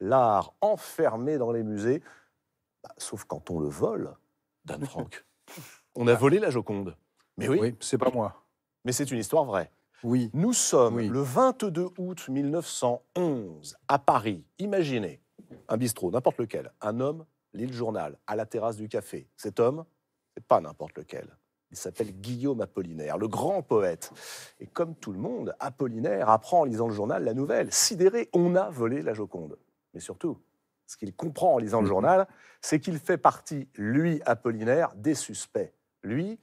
l'art enfermé dans les musées, bah, sauf quand on le vole, Dan Franck. on a volé la Joconde. Mais oui, c'est pas moi. Mais c'est une histoire vraie. Oui. Nous sommes le 22 août 1911 à Paris. Imaginez un bistrot, n'importe lequel, un homme lit le journal à la terrasse du café. Cet homme, c'est pas n'importe lequel. Il s'appelle Guillaume Apollinaire, le grand poète. Et comme tout le monde, Apollinaire apprend en lisant le journal la nouvelle. Sidéré, on a volé la Joconde mais surtout, ce qu'il comprend en lisant le mhm. journal, c'est qu'il fait partie, lui, Apollinaire, des suspects. Lui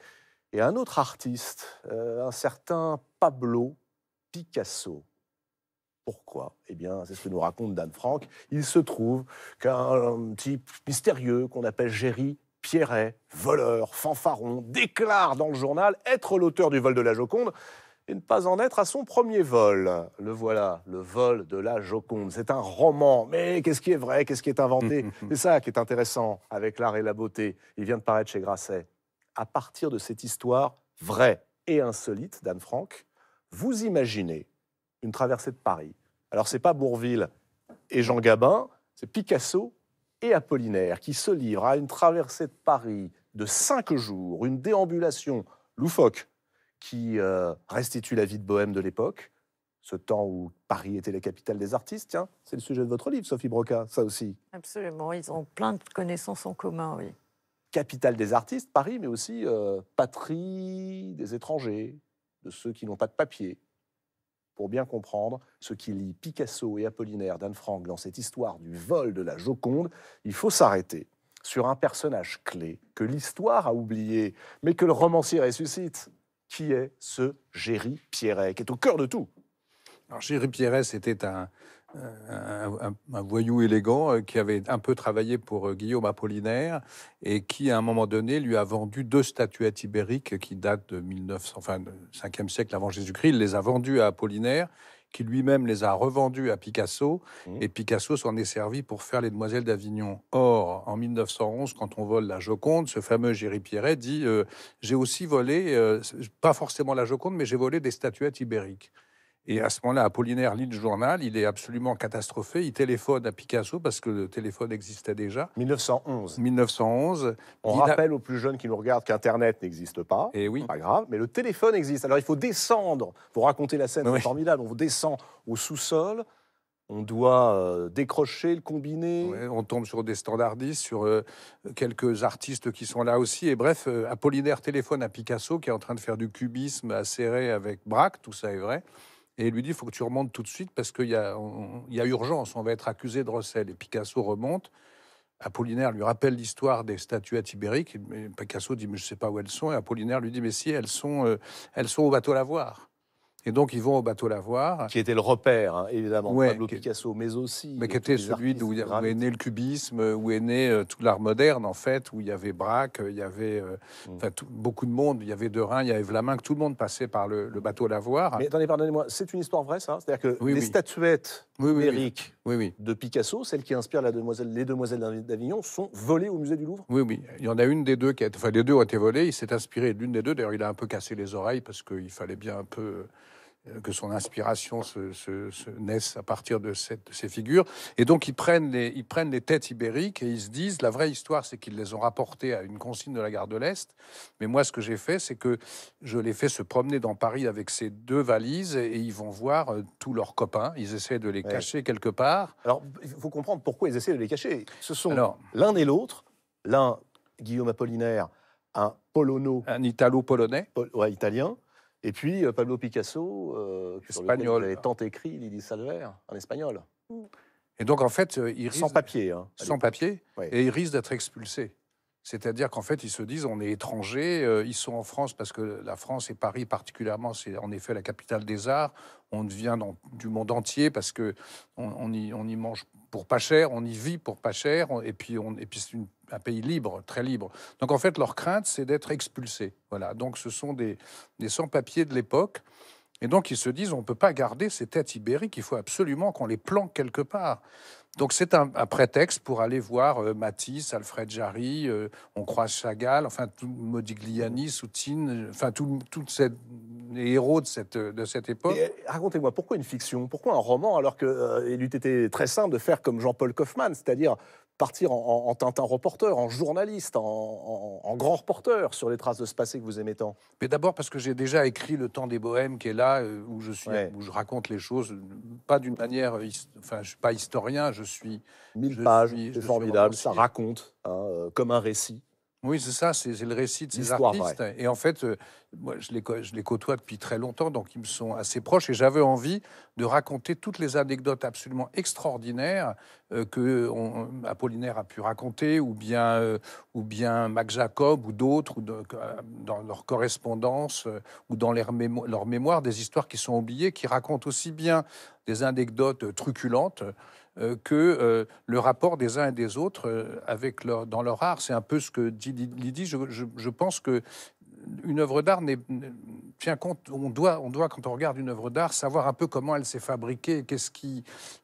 et un autre artiste, euh, un certain Pablo Picasso. Pourquoi Eh bien, c'est ce que nous raconte Dan Franck. Il se trouve qu'un type mystérieux qu'on appelle Géry Pierret, voleur, fanfaron, déclare dans le journal être l'auteur du vol de la Joconde et ne pas en être à son premier vol. Le voilà, le vol de la Joconde. C'est un roman, mais qu'est-ce qui est vrai, qu'est-ce qui est inventé C'est ça qui est intéressant avec l'art et la beauté. Il vient de paraître chez Grasset. À partir de cette histoire vraie et insolite d'Anne Frank, vous imaginez une traversée de Paris. Alors ce n'est pas Bourville et Jean Gabin, c'est Picasso et Apollinaire qui se livrent à une traversée de Paris de cinq jours, une déambulation loufoque qui euh, restitue la vie de bohème de l'époque, ce temps où Paris était la capitale des artistes. Tiens, c'est le sujet de votre livre, Sophie Broca, ça aussi. Absolument, ils ont plein de connaissances en commun, oui. Capitale des artistes, Paris, mais aussi euh, patrie des étrangers, de ceux qui n'ont pas de papier. Pour bien comprendre ce qui lit Picasso et Apollinaire d'Anne Frank dans cette histoire du vol de la Joconde, il faut s'arrêter sur un personnage clé que l'histoire a oublié, mais que le romancier ressuscite qui est ce Géry Pierret, qui est au cœur de tout alors, Géry Pierret, c'était un, euh, voyou élégant euh, qui avait un peu travaillé pour euh, Guillaume Apollinaire et qui, à un moment donné, lui a vendu deux statuettes ibériques qui datent de 1900, enfin, 5e siècle avant Jésus-Christ. Il les a vendues à Apollinaire qui lui-même les a revendus à Picasso, mmh. et Picasso s'en est servi pour faire les Demoiselles d'Avignon. Or, en 1911, quand on vole la Joconde, ce fameux Géry Pierret dit euh, J'ai aussi volé, euh, pas forcément la Joconde, mais j'ai volé des statuettes ibériques. Et à ce moment-là, Apollinaire lit le journal, il est absolument catastrophé, il téléphone à Picasso parce que le téléphone existait déjà. 1911. 1911. On rappelle aux plus jeunes qui nous regardent qu'Internet n'existe pas. Et eh oui. Pas grave, mais le téléphone existe. Alors il faut descendre, vous racontez la scène, c'est formidable, on descend au sous-sol. On doit euh, décrocher, le combiné. on tombe sur des standardistes, sur euh, quelques artistes qui sont là aussi. Et bref, euh, Apollinaire téléphone à Picasso qui est en train de faire du cubisme acéré avec Braque, tout ça est vrai et lui dit il faut que tu remontes tout de suite parce qu'il y, a, urgence, on va être accusé de recel. Et Picasso remonte. Apollinaire lui rappelle l'histoire des statuettes ibériques. Tibérique. Picasso dit mais je ne sais pas où elles sont. Et Apollinaire lui dit mais si elles sont, euh, elles sont au bateau lavoir. Et donc, ils vont au bateau Lavoir. Qui était le repère, hein, évidemment, Pablo Picasso, mais aussi. Mais qui était celui d'où est né le cubisme, où est né euh, toute tout l'art moderne, en fait, où il y avait Braque, euh, il y avait euh, mm. beaucoup de monde, il y avait Derain, il y avait que tout le monde passait par le, bateau Lavoir. Mais attendez, pardonnez-moi, c'est une histoire vraie, ça hein C'est-à-dire que les statuettes numériques oui, de Picasso, celles qui inspirent la demoiselle, les Demoiselles d'Avignon, sont volées au musée du Louvre Oui, oui. Il y en a une des deux qui a été. Enfin, les deux ont été volées. Il s'est inspiré d'une des deux. D'ailleurs, il a un peu cassé les oreilles parce qu'il fallait bien un peu euh, que son inspiration se, se, naisse à partir de, cette, de, ces figures. Et donc, ils prennent, les, ils prennent les têtes ibériques et ils se disent, la vraie histoire, c'est qu'ils les ont rapportées à une consigne de la gare de l'Est. Mais moi, ce que j'ai fait, c'est que je les fais se promener dans Paris avec ces deux valises et ils vont voir euh, tous leurs copains. Ils essaient de les cacher quelque part. Alors, il faut comprendre pourquoi ils essaient de les cacher. Ce sont l'un et l'autre, l'un, Guillaume Apollinaire, un polono. Un italo-polonais. ouais, italien et puis euh, Pablo Picasso, euh, espagnol. Vous tant écrit, Lili Salver, en espagnol. Et donc en fait, euh, il sans papier, hein, sans papier, et il risque d'être expulsé. C'est-à-dire qu'en fait, ils se disent, on est étrangers, euh, ils sont en France parce que la France et Paris particulièrement, c'est en effet la capitale des arts. On vient du monde entier parce que on y mange pour pas cher, on y vit pour pas cher, et puis, on, c'est un pays libre, très libre. Donc en fait, leur crainte, c'est d'être expulsés. Voilà. Donc ce sont des, des sans-papiers de l'époque. Et donc ils se disent, on ne peut pas garder ces têtes ibériques, il faut absolument qu'on les planque quelque part. Donc c'est un, prétexte pour aller voir euh, Matisse, Alfred Jarry, euh, on croise Chagall, enfin Modigliani, Soutine, enfin tous ces héros de cette, de cette époque. Euh, racontez-moi, pourquoi une fiction Pourquoi un roman alors qu'il il eût été très simple de faire comme Jean-Paul Kaufmann, c'est-à-dire partir en, en, en, Tintin reporter, en journaliste, en, grand reporter sur les traces de ce passé que vous aimez tant Mais d'abord parce que j'ai déjà écrit Le Temps des Bohèmes, qui est là euh, où je suis, où je raconte les choses, pas d'une manière, euh, enfin, je suis pas historien, je suis. Mille pages, c'est formidable, ça raconte hein, euh, comme un récit. Oui, c'est ça, c'est le récit de ces artistes. Et en fait, euh, moi, je les, je côtoie depuis très longtemps, donc ils me sont assez proches. Et j'avais envie de raconter toutes les anecdotes absolument extraordinaires euh, que Apollinaire a pu raconter, ou bien, euh, ou bien Mac Jacob, ou d'autres, dans leur correspondance, ou dans leurs leur mémoire, des histoires qui sont oubliées, qui racontent aussi bien des anecdotes truculentes euh, que euh, le rapport des uns et des autres euh, avec dans leur art. C'est un peu ce que dit Lydie. Je, pense que une œuvre d'art tient compte. On doit, quand on regarde une œuvre d'art, savoir un peu comment elle s'est fabriquée,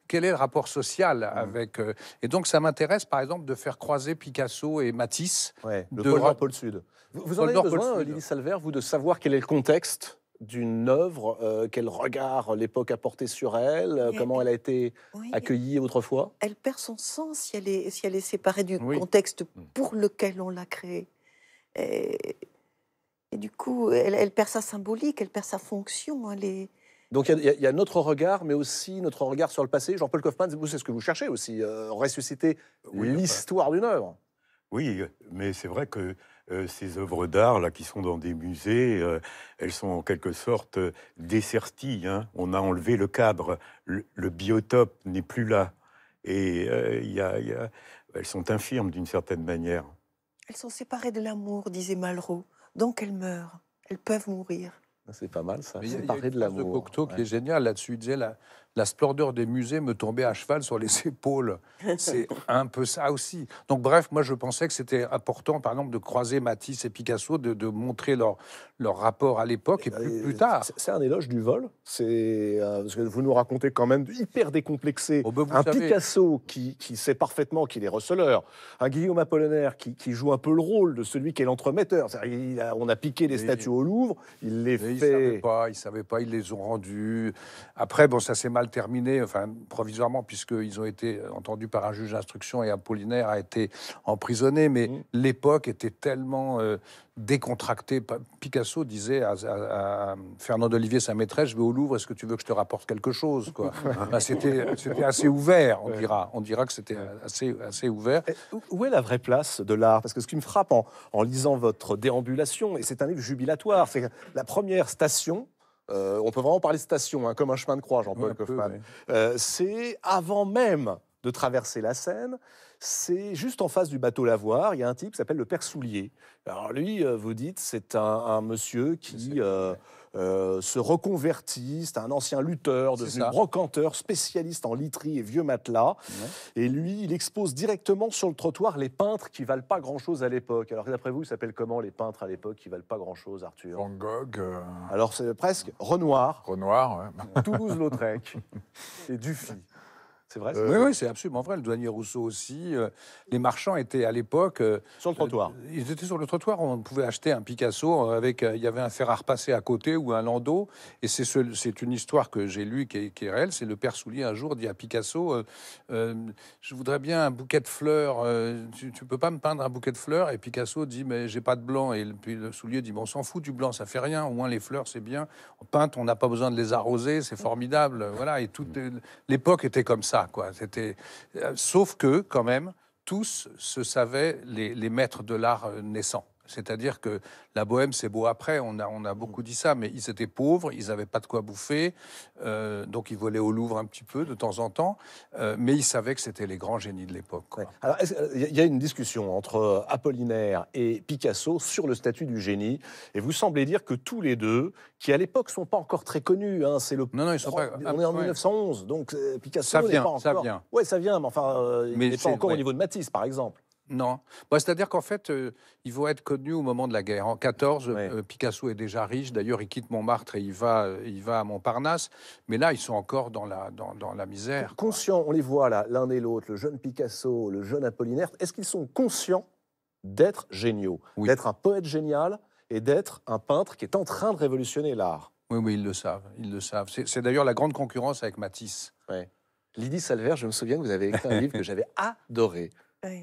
quel est le rapport social mmh. avec. et donc, ça m'intéresse, par exemple, de faire croiser Picasso et Matisse. de pôle Sud. Vous, en avez besoin, Lydie Salver, vous, de savoir quel est le contexte d'une œuvre, euh, quel regard l'époque a porté sur elle, euh, comment elle, a été accueillie autrefois Elle perd son sens si elle est, si elle est séparée du contexte mm. pour lequel on l'a créée. Et, et, du coup, elle, perd sa symbolique, elle perd sa fonction. Elle hein, est... Donc il y, a notre regard, mais aussi notre regard sur le passé. Jean-Paul Kaufmann, c'est ce que vous cherchez aussi, euh, ressusciter l'histoire d'une œuvre. Oui, mais c'est vrai que euh, ces œuvres d'art là qui sont dans des musées, euh, elles sont en quelque sorte euh, desserties. Hein. On a enlevé le cadre, le, biotope n'est plus là, et elles sont infirmes d'une certaine manière. Elles sont séparées de l'amour, disait Malraux, donc elles meurent, elles peuvent mourir. Ah, c'est pas mal ça. Séparées de l'amour. Cocteau qui est génial là-dessus. disait la, la splendeur des musées me tombait à cheval sur les épaules. C'est un peu ça aussi. Donc bref, moi je pensais que c'était important, par exemple, de croiser Matisse et Picasso, de, montrer leur, leur rapport à l'époque et euh, plus, tard. C'est un éloge du vol. C'est euh, que vous nous racontez quand même hyper décomplexé oh, ben, un Picasso qui, qui, sait parfaitement qu'il est receleur, un Guillaume Apollinaire qui, qui, joue un peu le rôle de celui qui est l'entremetteur. on a piqué les statues au Louvre, il les fait. Il savait pas, il savait pas, ils les ont rendues. Après, bon, ça s'est mal terminé, enfin provisoirement, puisqu'ils ont été entendus par un juge d'instruction et Apollinaire a été emprisonné, mais mmh. l'époque était tellement euh, décontractée. Picasso disait à, Fernand Olivier, sa maîtresse, je vais au Louvre, est-ce que tu veux que je te rapporte quelque chose quoi C'était assez ouvert, on dira. On dira que c'était assez, assez ouvert. où est la vraie place de l'art Parce que ce qui me frappe en, en lisant votre déambulation, et c'est un livre jubilatoire, c'est la première station euh, on peut vraiment parler de station, hein, comme un chemin de croix, Jean-Paul euh, c'est avant même de traverser la Seine, c'est juste en face du bateau Lavoir, il y a un type qui s'appelle le Père Soulier. Alors lui, euh, vous dites, c'est un monsieur qui... Euh, se reconvertit. C'est un ancien lutteur, devenu brocanteur, spécialiste en literie et vieux matelas. Et lui, il expose directement sur le trottoir les peintres qui valent pas grand-chose à l'époque. Alors d'après vous, il s'appelle comment les peintres à l'époque qui valent pas grand-chose, Arthur Van Gogh. Euh, Alors c'est presque Renoir. Renoir, Toulouse-Lautrec et Dufy. C'est vrai Oui, oui c'est absolument vrai. Le douanier Rousseau aussi. Euh, les marchands étaient à l'époque. Euh, sur le trottoir euh, Ils étaient sur le trottoir. On pouvait acheter un Picasso avec. Il y avait un fer passé à côté ou un landau. Et c'est ce, une histoire que j'ai lue qui est, réelle. C'est le père Soulier un jour dit à Picasso Je voudrais bien un bouquet de fleurs. tu, ne peux pas me peindre un bouquet de fleurs Et Picasso dit Mais j'ai pas de blanc. Et puis le Soulier dit bon, On s'en fout du blanc, ça fait rien. Au moins les fleurs, c'est bien. On peinte, on n'a pas besoin de les arroser, c'est formidable. Voilà. Et toute l'époque était comme ça. C'était, euh, sauf que, quand même, tous se savaient les maîtres de l'art euh, naissant. C'est-à-dire que la Bohème, c'est beau après, on a, on a beaucoup mm. dit ça, mais ils étaient pauvres, ils n'avaient pas de quoi bouffer, euh, donc ils volaient au Louvre un petit peu de temps en temps, euh, mais ils savaient que c'était les grands génies de l'époque. Alors, il euh, y a une discussion entre Apollinaire et Picasso sur le statut du génie, et vous semblez dire que tous les deux, qui à l'époque ne sont pas encore très connus, hein, c'est le. Non, non, ils sont pas... On est en 1911, donc Picasso. n'est pas encore... ça vient. Ouais, ça vient, mais enfin, il n'est pas encore au niveau de Matisse, par exemple. Non. Bah, c'est-à-dire qu'en fait, euh, ils vont être connus au moment de la guerre. En 14, euh, Picasso est déjà riche. D'ailleurs, il quitte Montmartre et il va, euh, il va à Montparnasse. Mais là, ils sont encore dans la, dans, la misère. Conscients, on les voit là, l'un et l'autre, le jeune Picasso, le jeune Apollinaire. Est-ce qu'ils sont conscients d'être géniaux, d'être un poète génial et d'être un peintre qui est en train de révolutionner l'art Oui, oui, ils le savent. Ils le savent. C'est d'ailleurs la grande concurrence avec Matisse. Lydie Salver, je me souviens que vous avez écrit un livre que j'avais adoré,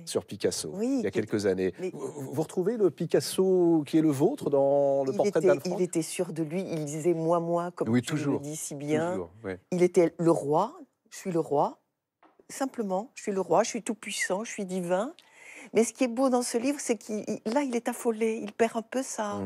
sur Picasso, il y a quelques années. Vous, retrouvez le Picasso qui est le vôtre dans le portrait était, Il était sûr de lui, il disait moi, moi, comme oui, toujours, le si bien. Il était le roi, je suis le roi, simplement, je suis le roi, je suis tout-puissant, je suis divin. Mais ce qui est beau dans ce livre, c'est qu'il là, il est affolé, il perd un peu ça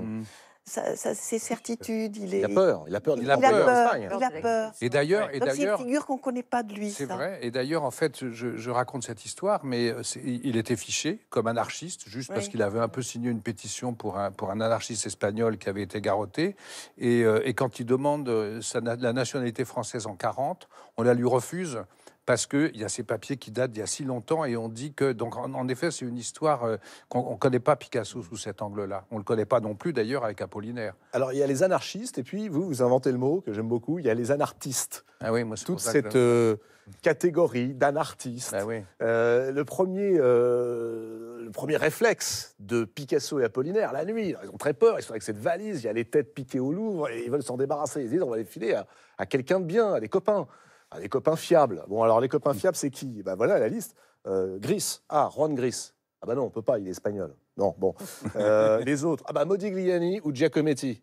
sa, ses certitudes. Il, est, a peur, il a peur, il a, peur, Et d'ailleurs, et d'ailleurs, c'est une figure qu'on connaît pas de lui. C'est vrai. Et d'ailleurs, en fait, je, raconte cette histoire, mais euh, il était fiché comme anarchiste juste parce qu'il avait un peu signé une pétition pour un pour un anarchiste espagnol qui avait été garrotté. Et, euh, quand il demande euh, la nationalité française en 40, on la lui refuse parce qu'il y a ces papiers qui datent d'il y a si longtemps et on dit que, donc en, effet, c'est une histoire euh, qu'on ne connaît pas Picasso sous cet angle-là. On ne le connaît pas non plus d'ailleurs avec Apollinaire. Alors il y a les anarchistes et puis vous, vous inventez le mot que j'aime beaucoup, il y a les anarchistes. Ah oui, moi, Toute cette euh, catégorie d'anarchistes. Ah euh, le, premier, le premier réflexe de Picasso et Apollinaire, la nuit, ils ont très peur, ils sont avec cette valise, il y a les têtes piquées au Louvre et ils veulent s'en débarrasser. Ils disent on va les filer à, à quelqu'un de bien, à des copains. Ah, les copains fiables. Bon, alors les copains fiables, c'est qui Ben voilà la liste. Euh, Gris. Ah, Juan Gris. Ah ben non, on peut pas, il est espagnol. Non, bon. Euh, les autres. Ah ben Modigliani ou Giacometti.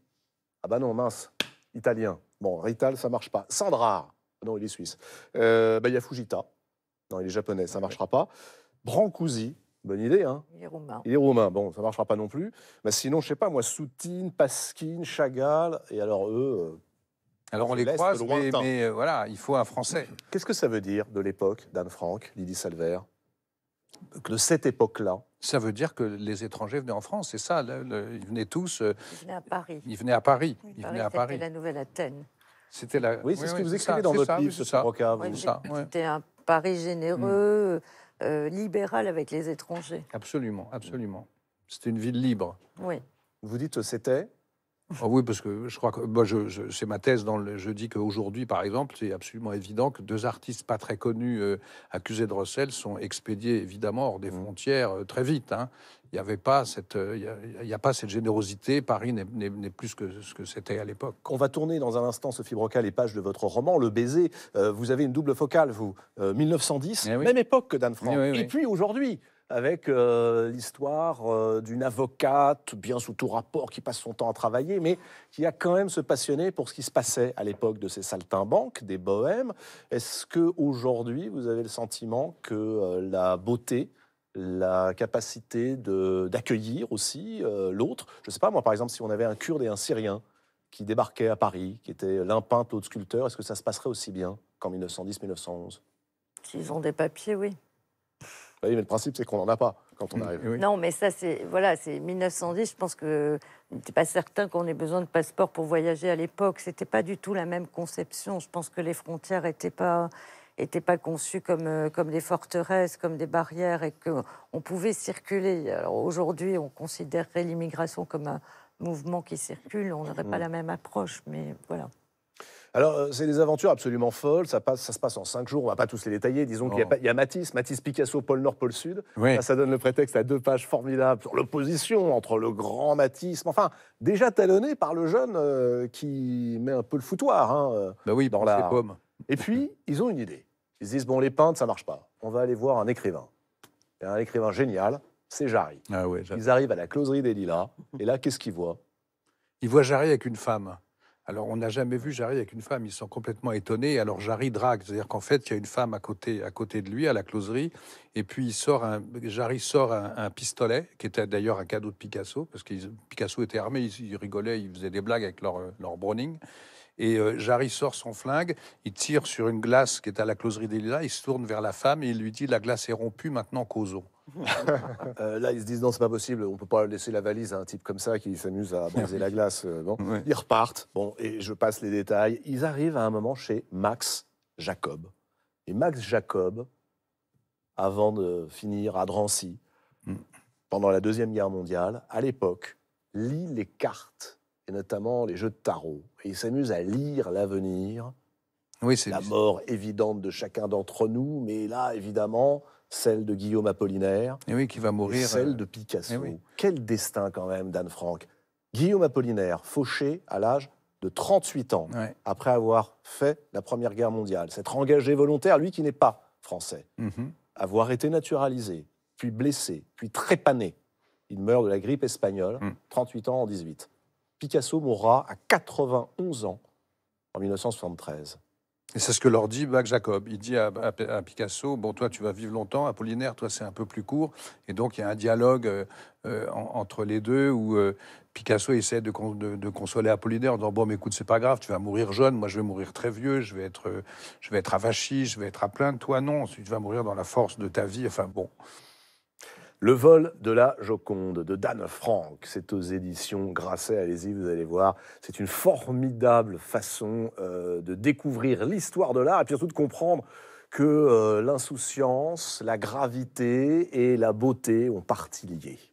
Ah ben non, mince, italien. Bon, Rital, ça marche pas. Sandra ah, Non, il est suisse. Euh, ben il y a Fujita. Non, il est japonais, ça marchera pas. Brancusi. Bonne idée, hein Il est roumain. Il est roumain, bon, ça marchera pas non plus. Mais sinon, je sais pas, moi, Soutine, Pasquine, Chagall, et alors eux, euh, alors on les croise, mais, euh, voilà, il faut un Français. Qu'est-ce que ça veut dire de l'époque d'Anne Frank, Lydie Salver de cette époque-là Ça veut dire que les étrangers venaient en France, c'est ça. ils venaient tous. Euh, ils venaient à Paris. Ils venaient à Paris. ils à Paris. C'était la Nouvelle Athènes. C'était la. Oui, c'est ce que vous écrivez dans votre livre, ça, C'était un Paris généreux, euh, libéral avec les étrangers. Absolument, absolument. C'était une ville libre. Oui. Vous dites c'était ah oui, parce que je crois que moi, je, c'est ma thèse. je dis qu'aujourd'hui, par exemple, c'est absolument évident que deux artistes pas très connus euh, accusés de recel sont expédiés évidemment hors des mmh. frontières euh, très vite. Hein. Il n'y avait pas cette, euh, il a, pas cette générosité. Paris n'est, plus que ce que c'était à l'époque. On va tourner dans un instant, Sophie Broca, les pages de votre roman, Le baiser. vous avez une double focale, vous, 1910, eh même époque que Dan Franck. Eh et puis aujourd'hui, avec euh, l'histoire euh, d'une avocate, bien sous tout rapport, qui passe son temps à travailler, mais qui a quand même se passionné pour ce qui se passait à l'époque de ces saltimbanques, des bohèmes. Est-ce que aujourd'hui, vous avez le sentiment que euh, la beauté la capacité d'accueillir aussi l'autre. Je ne sais pas, moi par exemple, si on avait un Kurde et un Syrien qui débarquaient à Paris, qui étaient l'un peintre, l'autre sculpteur, est-ce que ça se passerait aussi bien qu'en 1910-1911 S'ils ont des papiers, oui mais le principe, c'est qu'on n'en a pas quand on mm, arrive. Non, mais ça, c'est voilà, c'est 1910. Je pense que n'était pas certain qu'on ait besoin de passeport pour voyager à l'époque. C'était pas du tout la même conception. Je pense que les frontières n'étaient pas pas conçues comme, euh, comme des forteresses, comme des barrières, et qu'on pouvait circuler. aujourd'hui, on considérerait l'immigration comme un mouvement qui circule, on n'aurait pas mm. la même approche, mais voilà. Alors, euh, c'est des aventures absolument folles. Ça, ça se passe en cinq jours. On va pas tous les détailler. Disons qu'il y, a oh. Matisse, Matisse Picasso, pôle Nord, pôle Sud. ça donne le prétexte à deux pages formidables sur l'opposition entre le grand Matisse, enfin, déjà talonné par le jeune euh, qui met un peu le foutoir. Hein, euh, bah oui, dans la pommes. Et puis, ils ont une idée. Ils se disent bon, les peintres, ça marche pas. On va aller voir un écrivain. Et un écrivain génial, c'est Jarry. Ah ils arrivent à la closerie des Lilas. Et là, qu'est-ce qu'ils voient Ils voient Jarry avec une femme. Alors, on n'a jamais vu Jarry avec une femme. Ils sont complètement étonnés. Alors, Jarry drague. C'est-à-dire qu'en fait, il y a une femme à côté, à côté de lui, à la closerie. Et puis, il sort un, Jarry sort un, pistolet, qui était d'ailleurs un cadeau de Picasso, parce que Picasso était armé. il rigolait rigolaient, ils faisaient des blagues avec leur, leur Browning. Et euh, Jarry sort son flingue, il tire sur une glace qui est à la closerie des il se tourne vers la femme et il lui dit La glace est rompue, maintenant causons. Euh, là, ils se disent non, c'est pas possible, on peut pas laisser la valise à un type comme ça qui s'amuse à briser la glace. Euh, bon. Ils repartent, bon, et je passe les détails. Ils arrivent à un moment chez Max Jacob. Et Max Jacob, avant de finir à Drancy, mm. pendant la Deuxième Guerre mondiale, à l'époque, lit les cartes et notamment les jeux de tarot. Et il s'amuse à lire l'avenir, oui, c'est la mort évidente de chacun d'entre nous, mais là, évidemment, celle de Guillaume Apollinaire, et eh oui, qui va mourir, celle euh, de Picasso. Eh Quel destin quand même Dan Frank. Guillaume Apollinaire, fauché à l'âge de 38 ans, après avoir fait la Première Guerre mondiale, s'être engagé volontaire, lui qui n'est pas français, mhm. avoir été naturalisé, puis blessé, puis trépané. Il meurt de la grippe espagnole, 38 mm. ans en 18. Picasso mourra à 91 ans en 1973. Et c'est ce que leur dit Bach Jacob. Il dit à, Picasso Bon, toi, tu vas vivre longtemps, Apollinaire, toi, c'est un peu plus court. Et donc, il y a un dialogue euh, euh, entre les deux où euh, Picasso essaie de, consoler Apollinaire en disant Bon, mais écoute, c'est pas grave, tu vas mourir jeune, moi, je vais mourir très vieux, je vais être, je vais être avachi, je vais être à plein de Toi, non, tu vas mourir dans la force de ta vie. Enfin, bon. Le vol de la Joconde de Dan Franck, c'est aux éditions Grasset. Allez-y, vous allez voir. C'est une formidable façon euh, de découvrir l'histoire de l'art et puis surtout de comprendre que euh, l'insouciance, la gravité et la beauté ont partie liés.